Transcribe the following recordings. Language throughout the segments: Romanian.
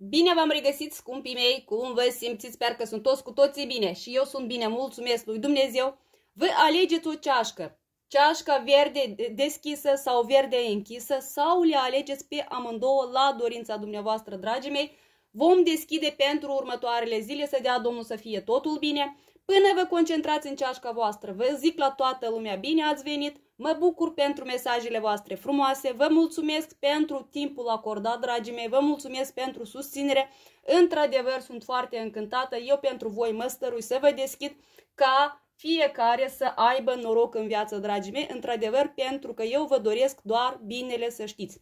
Bine v-am regăsit, scumpii mei, cum vă simțiți, sper că sunt toți cu toții bine și eu sunt bine, mulțumesc lui Dumnezeu. Vă alegeți o ceașcă, ceașca verde deschisă sau verde închisă sau le alegeți pe amândouă la dorința dumneavoastră, dragii mei. Vom deschide pentru următoarele zile să dea Domnul să fie totul bine. Până vă concentrați în ceașca voastră, vă zic la toată lumea bine ați venit, mă bucur pentru mesajele voastre frumoase, vă mulțumesc pentru timpul acordat, dragii mei, vă mulțumesc pentru susținere. Într-adevăr, sunt foarte încântată, eu pentru voi mă stărui să vă deschid ca fiecare să aibă noroc în viață, dragii mei, într-adevăr, pentru că eu vă doresc doar binele să știți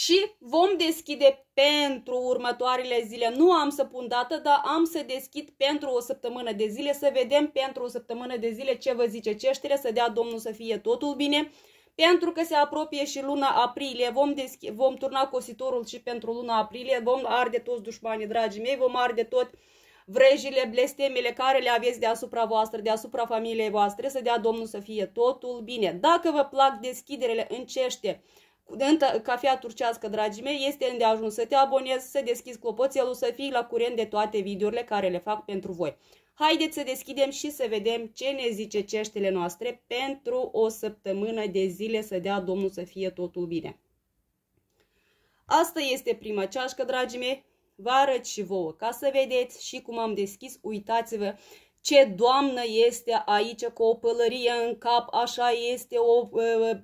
și vom deschide pentru următoarele zile. Nu am să pun dată, dar am să deschid pentru o săptămână de zile, să vedem pentru o săptămână de zile ce vă zice ceștere, să dea Domnul să fie totul bine. Pentru că se apropie și luna aprilie, vom, vom turna cositorul și pentru luna aprilie, vom arde toți dușmanii, dragii mei, vom arde tot vrejile, blestemele care le aveți deasupra voastră, deasupra familiei voastre, să dea Domnul să fie totul bine. Dacă vă plac deschiderele în cește, în cafea turcească, dragii mei, este îndeajuns să te abonezi, să deschizi clopoțelul, să fii la curent de toate videourile care le fac pentru voi. Haideți să deschidem și să vedem ce ne zice ceștile noastre pentru o săptămână de zile să dea Domnul să fie totul bine. Asta este prima ceașcă, dragii mei. Vă arăt și vouă ca să vedeți și cum am deschis. Uitați-vă ce doamnă este aici cu o pălărie în cap, așa este o uh,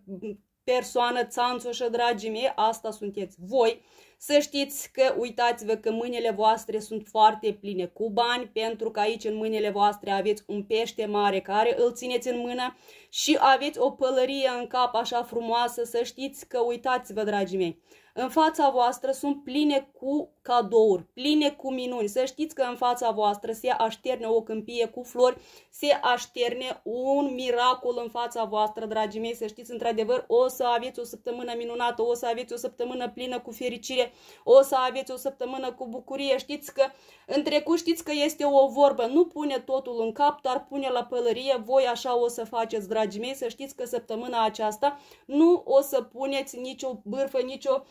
persoană țanțoșă, dragii mei, asta sunteți voi. Să știți că uitați-vă că mâinile voastre sunt foarte pline cu bani, pentru că aici în mâinile voastre aveți un pește mare care îl țineți în mână și aveți o pălărie în cap așa frumoasă, să știți că uitați-vă, dragii mei, în fața voastră sunt pline cu cadouri pline cu minuni. Să știți că în fața voastră se așterne o câmpie cu flori, se așterne un miracol în fața voastră, dragii mei. Să știți, într-adevăr, o să aveți o săptămână minunată, o să aveți o săptămână plină cu fericire, o să aveți o săptămână cu bucurie. Știți că în trecut știți că este o vorbă, nu pune totul în cap, dar pune la pălărie, voi așa o să faceți, dragii mei, să știți că săptămâna aceasta nu o să puneți nicio bârfă, nicio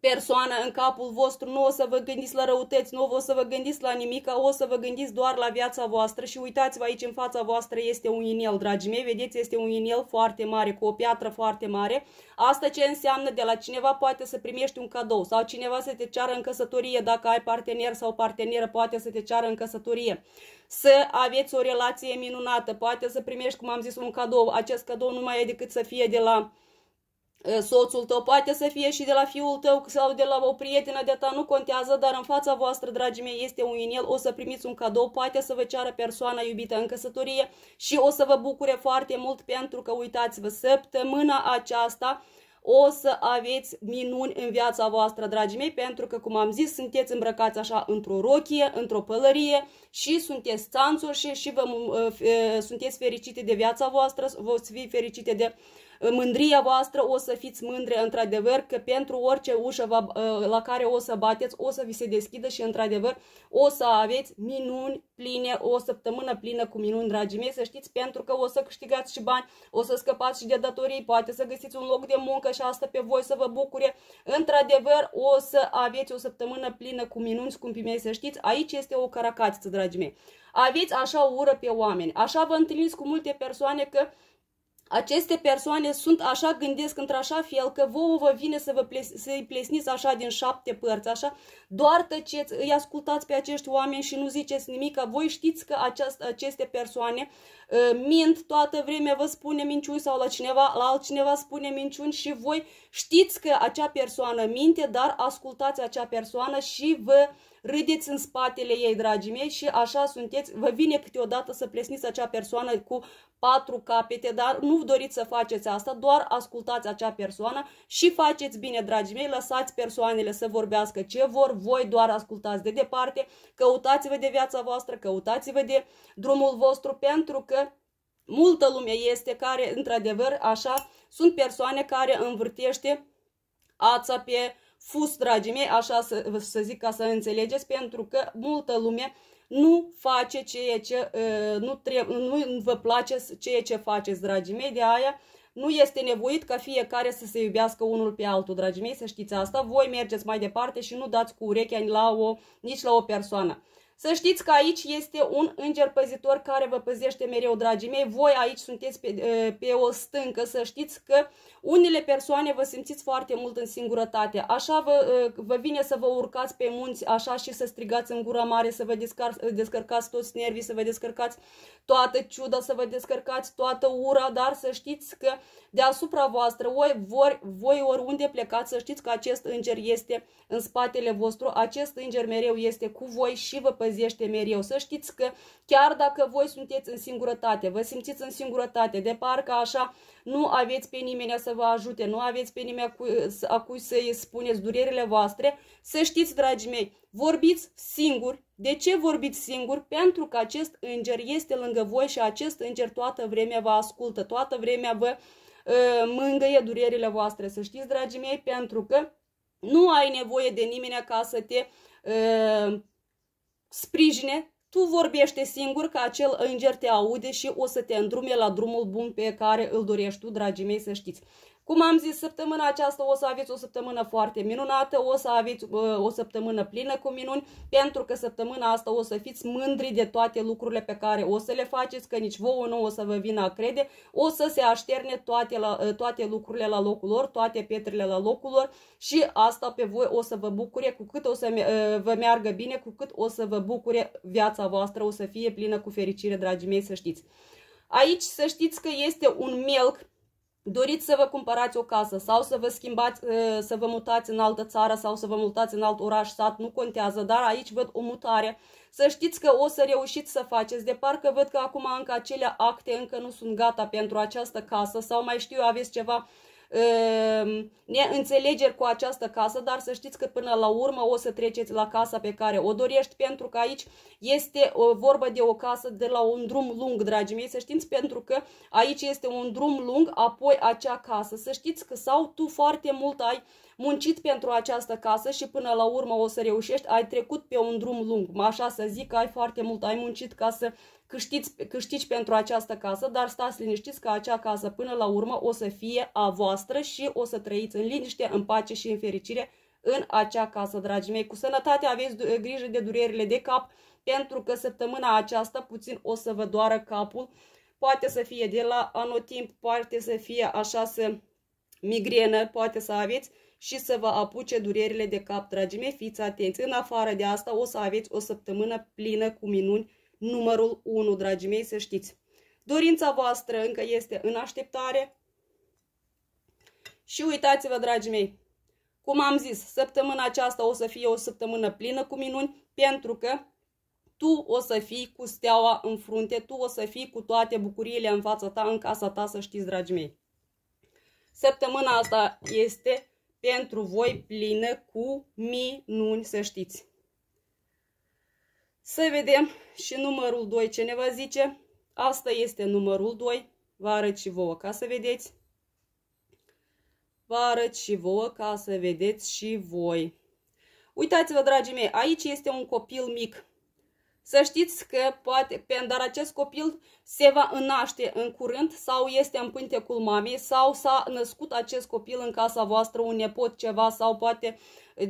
persoană în capul vostru, nu o să vă gândiți la răuteți, nu o să vă gândiți la nimic, o să vă gândiți doar la viața voastră și uitați-vă aici în fața voastră este un inel, dragii mei, vedeți, este un inel foarte mare, cu o piatră foarte mare. Asta ce înseamnă de la cineva poate să primești un cadou sau cineva să te ceară în căsătorie dacă ai partener sau parteneră poate să te ceară în căsătorie să aveți o relație minunată, poate să primești, cum am zis, un cadou. Acest cadou nu mai e decât să fie de la soțul tău, poate să fie și de la fiul tău sau de la o prietenă de ta, nu contează, dar în fața voastră, dragii mei, este un inel, o să primiți un cadou, poate să vă ceară persoana iubită în căsătorie și o să vă bucure foarte mult pentru că, uitați-vă, săptămâna aceasta o să aveți minuni în viața voastră, dragii mei, pentru că, cum am zis, sunteți îmbrăcați așa într-o rochie, într-o pălărie și sunteți țanțuri și, și vă, e, sunteți fericite de viața voastră, vă fi fericite de uh, mândria voastră o să fiți mândre într-adevăr că pentru orice ușă va, ă, la care o să bateți o să vi se deschidă și într-adevăr o să aveți minuni pline, o săptămână plină cu minuni, dragii mei, să știți, pentru că o să câștigați și bani, o să scăpați și de datorii, poate să găsiți un loc de muncă și asta pe voi să vă bucure. Într-adevăr, o să aveți o săptămână plină cu minuni, scumpii mei, să știți, aici este o caracatiță, dragii mei. Aveți așa ură pe oameni, așa vă întâlniți cu multe persoane că aceste persoane sunt așa, gândesc într-așa fel că vouă vă vine să vă ples, să plesniți așa din șapte părți, așa. Doar tăceți, îi ascultați pe acești oameni și nu ziceți nimic, că voi știți că aceast, aceste persoane uh, mint toată vremea, vă spune minciuni sau la cineva, la altcineva spune minciuni și voi știți că acea persoană minte, dar ascultați acea persoană și vă uh, râdeți în spatele ei, dragii mei, și așa sunteți, vă vine câteodată să plesniți acea persoană cu patru capete, dar nu doriți să faceți asta, doar ascultați acea persoană și faceți bine, dragii mei, lăsați persoanele să vorbească ce vor, voi doar ascultați de departe, căutați-vă de viața voastră, căutați-vă de drumul vostru, pentru că multă lume este care, într-adevăr, așa, sunt persoane care învârtește ața pe fus, dragii mei, așa să, să zic ca să înțelegeți, pentru că multă lume nu face ceea ce, nu, trebuie, nu vă place ceea ce faceți, dragii mei, de aia nu este nevoit ca fiecare să se iubească unul pe altul, dragii mei, să știți asta. Voi mergeți mai departe și nu dați cu urechea la o, nici la o persoană. Să știți că aici este un înger păzitor care vă păzește mereu, dragii mei. Voi aici sunteți pe, pe o stâncă, să știți că uh, unele persoane vă simțiți foarte mult în singurătate, așa vă, ă, vă vine să vă urcați pe munți, așa și să strigați în gura mare, să vă descar- descărcați toți nervii, să vă descărcați toată ciuda, să vă descărcați toată ura, dar să știți că deasupra voastră, voi, voi, voi oriunde plecați, să știți că acest înger este în spatele vostru, acest înger mereu este cu voi și vă păzește mereu. Să știți că chiar dacă voi sunteți în singurătate, vă simțiți în singurătate, de parcă așa nu aveți pe nimeni să vă ajute, nu aveți pe nimeni a cui să-i spuneți durerile voastre, să știți, dragii mei, vorbiți singuri. De ce vorbiți singuri? Pentru că acest înger este lângă voi și acest înger toată vremea vă ascultă, toată vremea vă ă, mângăie durerile voastre. Să știți, dragii mei, pentru că nu ai nevoie de nimeni ca să te ă, sprijine tu vorbește singur că acel înger te aude și o să te îndrume la drumul bun pe care îl dorești tu, dragii mei, să știți. Cum am zis, săptămâna aceasta o să aveți o săptămână foarte minunată, o să aveți o săptămână plină cu minuni, pentru că săptămâna asta o să fiți mândri de toate lucrurile pe care o să le faceți, că nici vouă nu o să vă vină a crede, o să se așterne toate, la, ă, toate lucrurile la locul lor, toate pietrele la locul lor și asta pe voi o să vă bucure, cu cât o să ă, vă meargă bine, cu cât o să vă bucure viața voastră, o să fie plină cu fericire, dragii mei, să știți. Aici să știți că este un melc doriți să vă cumpărați o casă sau să vă schimbați, ă, să vă mutați în altă țară sau să vă mutați în alt oraș, sat, nu contează, dar aici văd o mutare. Să știți că o să reușiți să faceți, de parcă văd că acum încă acele acte încă nu sunt gata pentru această casă sau mai știu, aveți ceva uh, Ehm, neînțelegeri cu această casă, dar să știți că până la urmă o să treceți la casa pe care o dorești, pentru că aici este o de o casă de la un drum lung, dragii mei, să știți, pentru că aici este un drum lung, apoi acea casă. Să știți că sau tu foarte mult ai muncit pentru această casă și până la urmă o să reușești, ai trecut pe un drum lung, așa să zic, că ai foarte mult, ai muncit ca să câștigi, câștigi pentru această casă, dar stați liniștiți că acea casă până la urmă o să fie a voastră și o să trăiți în liniște, în pace și în fericire în acea casă, dragii mei. Cu sănătate aveți grijă de durerile de cap, pentru că săptămâna aceasta puțin o să vă doară capul. Poate să fie de la anotimp, poate să fie așa să migrenă, poate să aveți și să vă apuce durerile de cap, dragii mei, fiți atenți. În afară de asta o să aveți o săptămână plină cu minuni, numărul 1, dragii mei, să știți. Dorința voastră încă este în așteptare. Și uitați-vă, dragii mei, cum am zis, săptămâna aceasta o să fie o săptămână plină cu minuni, pentru că tu o să fii cu steaua în frunte, tu o să fii cu toate bucuriile în fața ta, în casa ta, să știți, dragii mei. Săptămâna asta este pentru voi plină cu minuni, să știți. Să vedem și numărul 2 ce ne va zice. Asta este numărul 2. Vă arăt și vouă ca să vedeți. Vă arăt și vouă ca să vedeți și voi. Uitați-vă, dragii mei, aici este un copil mic. Să știți că poate, dar acest copil se va înaște în curând sau este în pântecul mamei sau s-a născut acest copil în casa voastră, un nepot ceva sau poate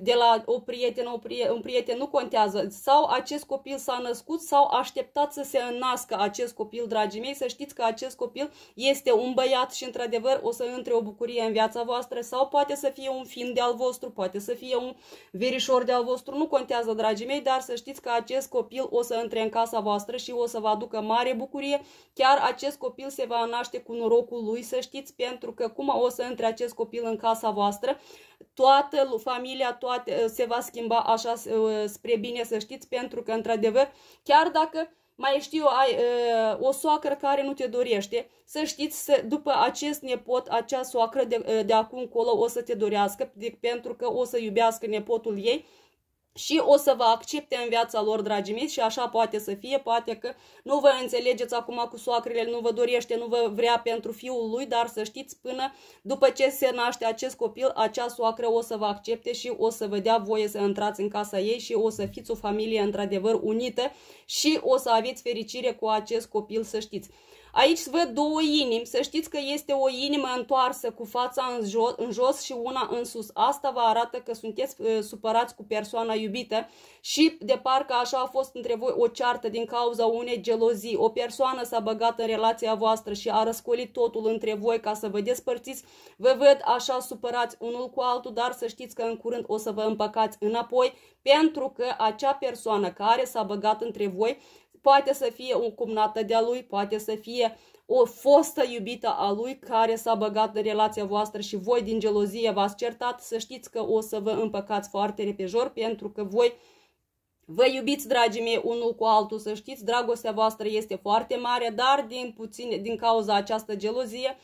de la o prietenă, o prie, un prieten, nu contează. Sau acest copil s-a născut sau așteptat să se înască acest copil, dragii mei, să știți că acest copil este un băiat și într-adevăr o să între o bucurie în viața voastră sau poate să fie un fiind de al vostru, poate să fie un verișor de al vostru, nu contează, dragii mei, dar să știți că acest copil o o să intre în casa voastră și o să vă aducă mare bucurie. Chiar acest copil se va naște cu norocul lui, să știți, pentru că cum o să intre acest copil în casa voastră, toată familia toate, uh, se va schimba așa uh, spre bine, să știți, pentru că, într-adevăr, chiar dacă mai știu, ai uh, o soacră care nu te dorește, să știți, să, după acest nepot, acea soacră de, de acum încolo o să te dorească, de, pentru că o să iubească nepotul ei, și o să vă accepte în viața lor, dragii mei, și așa poate să fie, poate că nu vă înțelegeți acum cu soacrele, nu vă dorește, nu vă vrea pentru fiul lui, dar să știți până după ce se naște acest copil, acea soacră o să vă accepte și o să vă dea voie să intrați în casa ei și o să fiți o familie într-adevăr unită și o să aveți fericire cu acest copil, să știți. Aici văd două inimi, să știți că este o inimă întoarsă cu fața în jos, în jos și una în sus. Asta vă arată că sunteți uh, supărați cu persoana iubită și de parcă așa a fost între voi o ceartă din cauza unei gelozii. O persoană s-a băgat în relația voastră și a răscolit totul între voi ca să vă despărțiți. Vă văd așa supărați unul cu altul, dar să știți că în curând o să vă împăcați înapoi pentru că acea persoană care s-a băgat între voi poate să fie un cumnată de-a lui, poate să fie o fostă iubită a lui care s-a băgat în relația voastră și voi din gelozie v-ați certat, să știți că o să vă împăcați foarte repejor pentru că voi vă iubiți, dragii mei, unul cu altul, să știți, dragostea voastră este foarte mare, dar din, puține, din cauza această gelozie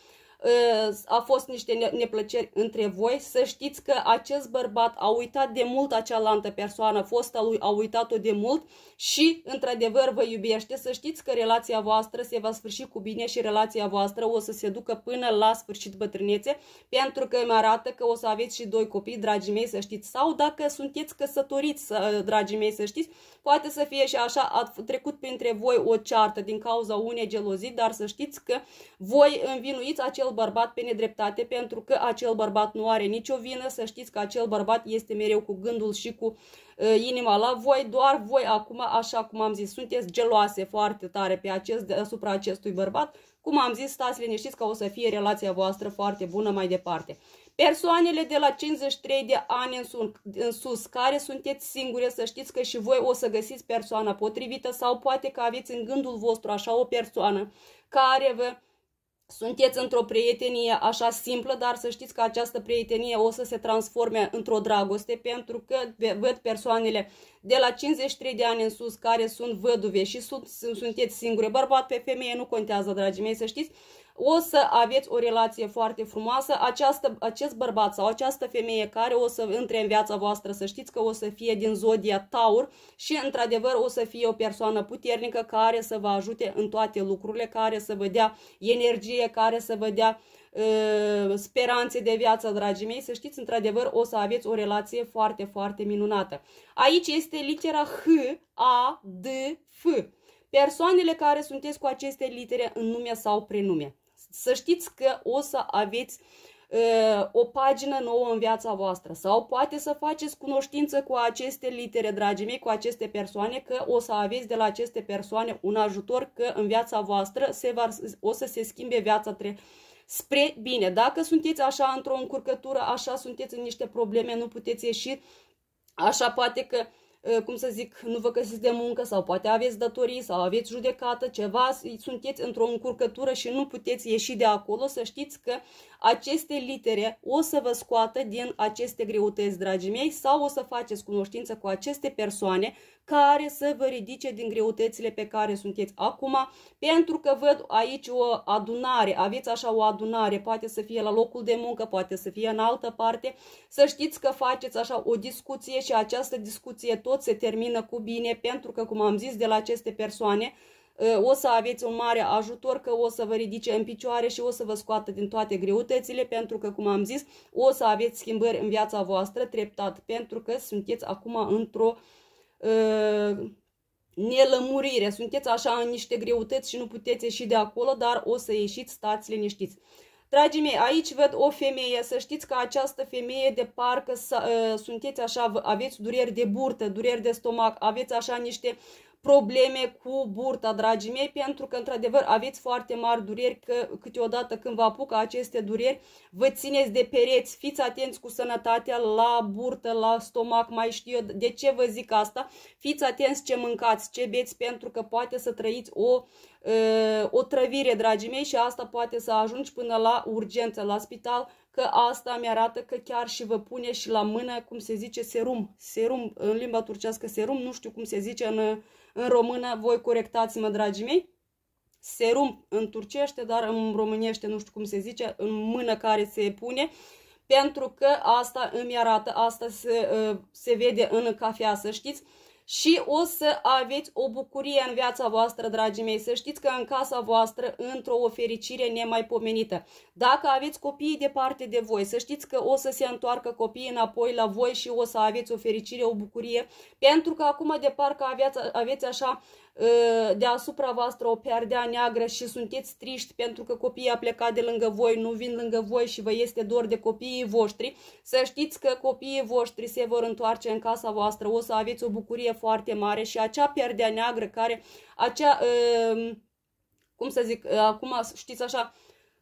Ă, a fost niște neplăceri între voi, să știți că acest bărbat a uitat de mult acealaltă persoană, fosta lui a uitat-o de mult și într-adevăr vă iubește, să știți că relația voastră se va sfârși cu bine și relația voastră o să se ducă până la sfârșit bătrânețe, pentru că îmi arată că o să aveți și doi copii, dragii mei, să știți, sau dacă sunteți căsătoriți, dragii mei, să știți, poate să fie și așa, a trecut printre voi o ceartă din cauza unei gelozii, dar să știți că voi învinuiți acel acel bărbat pe nedreptate, pentru că acel bărbat nu are nicio vină, să știți că acel bărbat este mereu cu gândul și cu uh, inima la voi, doar voi acum, așa cum am zis, sunteți geloase foarte tare pe acest, asupra acestui bărbat, cum am zis, stați liniștiți că o să fie relația voastră foarte bună mai departe. Persoanele de la 53 de ani în, în sus, care sunteți singure, să știți că și voi o să găsiți persoana potrivită sau poate că aveți în gândul vostru așa o persoană care vă sunteți într-o prietenie așa simplă, dar să știți că această prietenie o să se transforme într-o dragoste, pentru că văd persoanele de la 53 de ani în sus care sunt văduve și sunt, sunteți singure, bărbat pe femeie nu contează, dragii mei, să știți, o să aveți o relație foarte frumoasă. Această, acest bărbat sau această femeie care o să între în viața voastră, să știți că o să fie din zodia Taur și într-adevăr o să fie o persoană puternică care să vă ajute în toate lucrurile, care să vă dea energie, care să vă dea ă, speranțe de viață, dragii mei, să știți, într-adevăr, o să aveți o relație foarte, foarte minunată. Aici este litera H, A, D, F persoanele care sunteți cu aceste litere în nume sau prenume să știți că o să aveți o pagină nouă în viața voastră sau poate să faceți cunoștință cu aceste litere, dragii mei, cu aceste persoane, că o să aveți de la aceste persoane un ajutor că în viața voastră se va, o să se schimbe viața tre spre bine. Dacă sunteți așa într-o încurcătură, așa sunteți în niște probleme, nu puteți ieși, așa poate că uh, Eh, cum să zic, nu vă găsiți de muncă sau poate aveți datorii sau aveți judecată, ceva, sunteți într-o încurcătură și nu puteți ieși de acolo, să știți că aceste litere o să vă scoată din aceste greutăți, dragii mei, sau o să faceți cunoștință cu aceste persoane care să vă ridice din greutățile pe care sunteți acum, pentru că văd aici o adunare, aveți așa o adunare, poate să fie la locul de muncă, poate să fie în altă parte, să știți că faceți așa o discuție și această discuție tot se termină cu bine, pentru că, cum am zis, de la aceste persoane, uh, o să aveți un mare ajutor, că o să vă ridice în picioare și o să vă scoată din toate greutățile, pentru că, cum am zis, o să aveți schimbări în viața voastră treptat, pentru că sunteți acum într-o uh, Ă, nelămurire. Sunteți așa în niște greutăți și nu puteți ieși de acolo, dar o să ieșiți, stați liniștiți. Dragii mei, aici văd o femeie, să știți că această femeie de parcă ă, sunteți așa, aveți dureri de burtă, dureri de stomac, aveți așa niște probleme cu burta, dragii mei, pentru că, într-adevăr, aveți foarte mari dureri, că câteodată când vă apucă aceste dureri, vă țineți de pereți, fiți atenți cu sănătatea la burtă, la stomac, mai știu eu de ce vă zic asta, fiți atenți ce mâncați, ce beți, pentru că poate să trăiți o, o trăvire, dragii mei, și asta poate să ajungi până la urgență, la spital, că asta mi-arată că chiar și vă pune și la mână, cum se zice, serum, serum, în limba turcească serum, nu știu cum se zice în în română, voi corectați-mă, dragii mei, serum în turcește, dar în românește, nu știu cum se zice, în mână care se pune, pentru că asta îmi arată, asta se, uh, se vede în cafea, să știți și o să aveți o bucurie în viața voastră, dragii mei, să știți că în casa voastră într-o o fericire nemaipomenită. Dacă aveți copiii departe de voi, să știți că o să se întoarcă copiii înapoi la voi și o să aveți o fericire, o bucurie, pentru că acum de parcă aveți, aveți așa Eh, deasupra voastră o perdea neagră și sunteți triști pentru că copiii a plecat de lângă voi, nu vin lângă voi și vă este dor de copiii voștri, să știți că copiii voștri se vor întoarce în casa voastră, o să aveți o bucurie foarte mare și acea perdea neagră care, acea, eh, cum să zic, eh, acum știți așa,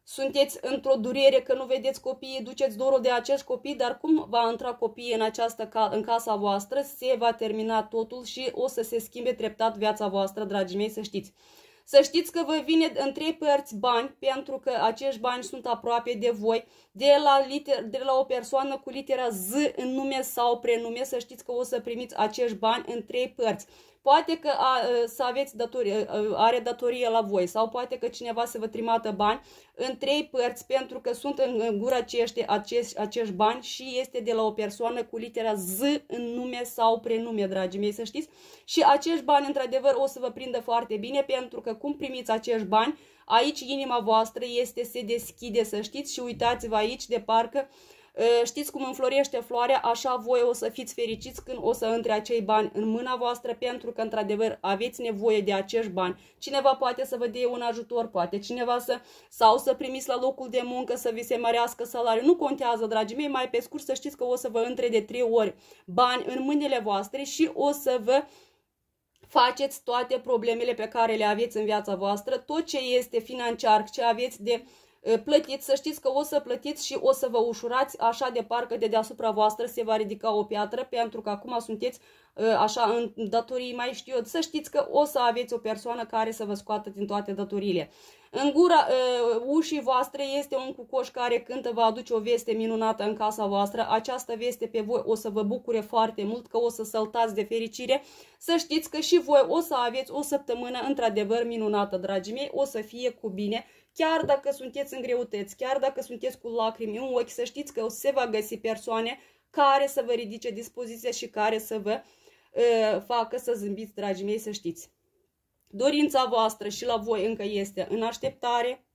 sunteți într-o durere că nu vedeți copiii, duceți dorul de acești copii, dar cum va intra copiii în, această în casa voastră, se va termina totul și o să se schimbe treptat viața voastră, dragii mei, să știți. Să știți că vă vine în trei părți bani, pentru că acești bani sunt aproape de voi, de la, liter, de la o persoană cu litera Z în nume sau prenume, să știți că o să primiți acești bani în trei părți. Poate că a, ă, să aveți datorie, ă, ă, are datorie la voi sau poate că cineva să vă trimată bani în trei părți pentru că sunt în gură acești, acești, acești bani și este de la o persoană cu litera Z în nume sau prenume, dragii mei, să știți. Și acești bani, într-adevăr, o să vă prindă foarte bine pentru că cum primiți acești bani, aici inima voastră este, se deschide, să știți, și uitați-vă aici de parcă uh, Ă, știți cum înflorește floarea, așa voi o să fiți fericiți când o să între acei bani în mâna voastră, pentru că, într-adevăr, aveți nevoie de acești bani. Cineva poate să vă dea un ajutor, poate cineva să, sau să primiți la locul de muncă, să vi se mărească salariul. Nu contează, dragii mei, mai pe scurt să știți că o să vă între de trei ori bani în mâinile voastre și o să vă faceți toate problemele pe care le aveți în viața voastră, tot ce este financiar, ce aveți de uh, plătiți, să știți că o să plătiți și o să vă ușurați așa de parcă de deasupra voastră se va ridica o piatră, pentru că acum sunteți așa în datorii mai știu eu, să știți că o să aveți o persoană care să vă scoată din toate datoriile. În gura uh, ușii voastre este un cucoș care cântă, vă aduce o veste minunată în casa voastră. Această veste pe voi o să vă bucure foarte mult, că o să săltați de fericire. Să știți că și voi o să aveți o săptămână într-adevăr minunată, dragii mei, o să fie cu bine chiar dacă sunteți în greutăți, chiar dacă sunteți cu lacrimi în ochi, să știți că o se va găsi persoane care să vă ridice dispoziția și care să vă uh, facă să zâmbiți, dragii mei, să știți. Dorința voastră și la voi încă este în așteptare.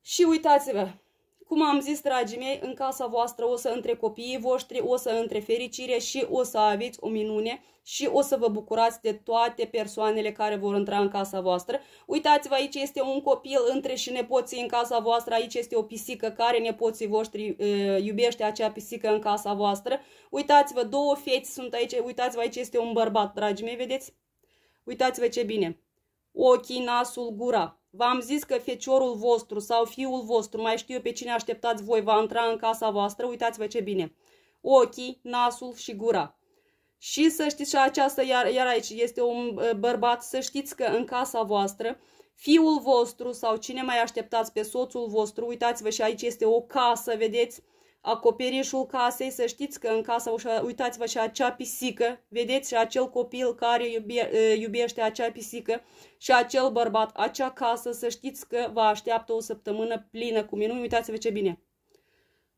Și uitați-vă, cum am zis, dragii mei, în casa voastră o să între copiii voștri, o să între fericire și o să aveți o minune și o să vă bucurați de toate persoanele care vor intra în casa voastră. Uitați-vă, aici este un copil între și nepoții în casa voastră, aici este o pisică care nepoții voștri e, iubește acea pisică în casa voastră. Uitați-vă, două feți sunt aici, uitați-vă, aici este un bărbat, dragii mei, vedeți? Uitați-vă ce bine! ochii, nasul, gura. V-am zis că feciorul vostru sau fiul vostru, mai știu eu pe cine așteptați voi, va intra în casa voastră, uitați-vă ce bine. Ochii, nasul și gura. Și să știți, și aceasta iar, iar aici este un bărbat, să știți că în casa voastră, fiul vostru sau cine mai așteptați pe soțul vostru, uitați-vă și aici este o casă, vedeți, acoperișul casei, să știți că în casa, uitați-vă și acea pisică, vedeți și acel copil care iubie, iubește acea pisică și acel bărbat, acea casă, să știți că vă așteaptă o săptămână plină cu minuni, uitați-vă ce bine.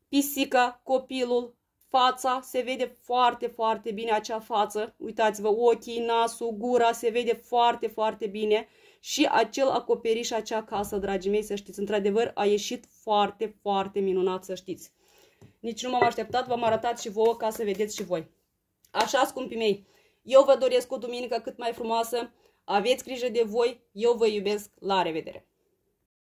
Pisica, copilul, fața, se vede foarte, foarte bine acea față, uitați-vă ochii, nasul, gura, se vede foarte, foarte bine și acel acoperiș, acea casă, dragii mei, să știți, într-adevăr a ieșit foarte, foarte minunat, să știți. Nici nu m-am așteptat, v-am arătat și vouă ca să vedeți și voi. Așa, scumpii mei, eu vă doresc o duminică cât mai frumoasă, aveți grijă de voi, eu vă iubesc, la revedere!